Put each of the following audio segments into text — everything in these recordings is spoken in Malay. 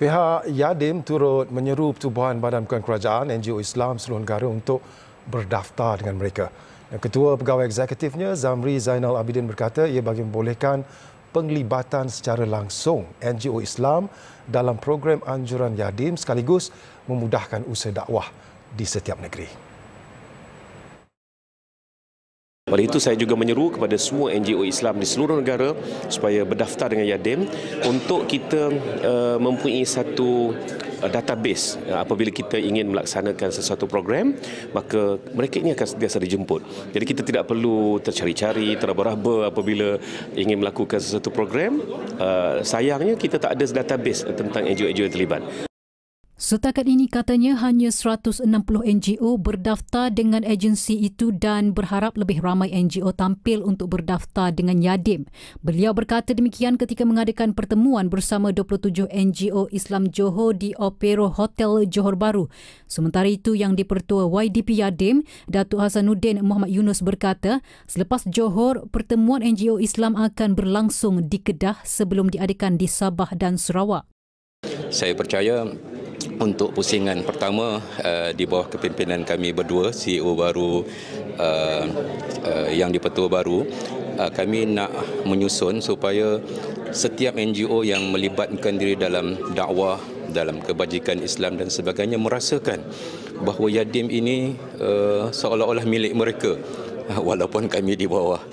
Pihak Yadim turut menyeru pertubuhan badan bukan kerajaan NGO Islam seluruh negara untuk berdaftar dengan mereka. Ketua Pegawai Eksekutifnya Zamri Zainal Abidin berkata ia bagi membolehkan penglibatan secara langsung NGO Islam dalam program anjuran Yadim sekaligus memudahkan usaha dakwah di setiap negeri. Oleh itu saya juga menyeru kepada semua NGO Islam di seluruh negara supaya berdaftar dengan Yadim untuk kita uh, mempunyai satu eh, database eh, apabila kita ingin melaksanakan sesuatu program maka mereka ini akan sentiasa dijemput jadi kita tidak perlu tercari-cari teraba-raba apabila ingin melakukan sesuatu program sayangnya kita tak ada database tentang NGO-NGO yang terlibat Setakat ini katanya hanya 160 NGO berdaftar dengan agensi itu dan berharap lebih ramai NGO tampil untuk berdaftar dengan Yadim. Beliau berkata demikian ketika mengadakan pertemuan bersama 27 NGO Islam Johor di Opero Hotel Johor Baru. Sementara itu yang dipertua YDP Yadim, Datuk Hasanuddin Muhammad Yunus berkata, selepas Johor, pertemuan NGO Islam akan berlangsung di Kedah sebelum diadakan di Sabah dan Sarawak. Saya percaya untuk pusingan pertama eh, di bawah kepimpinan kami berdua CEO baru eh, eh, yang dipetua baru kami nak menyusun supaya setiap NGO yang melibatkan diri dalam dakwah dalam kebajikan Islam dan sebagainya merasakan bahawa Yadim ini seolah-olah milik mereka walaupun kami di bawah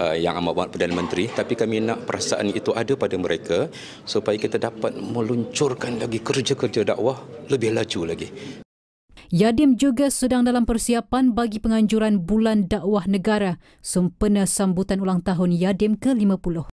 Uh, yang amat buat Perdana Menteri tapi kami nak perasaan itu ada pada mereka supaya kita dapat meluncurkan lagi kerja-kerja dakwah lebih laju lagi. Yadim juga sedang dalam persiapan bagi penganjuran Bulan Dakwah Negara sempena sambutan ulang tahun Yadim ke-50.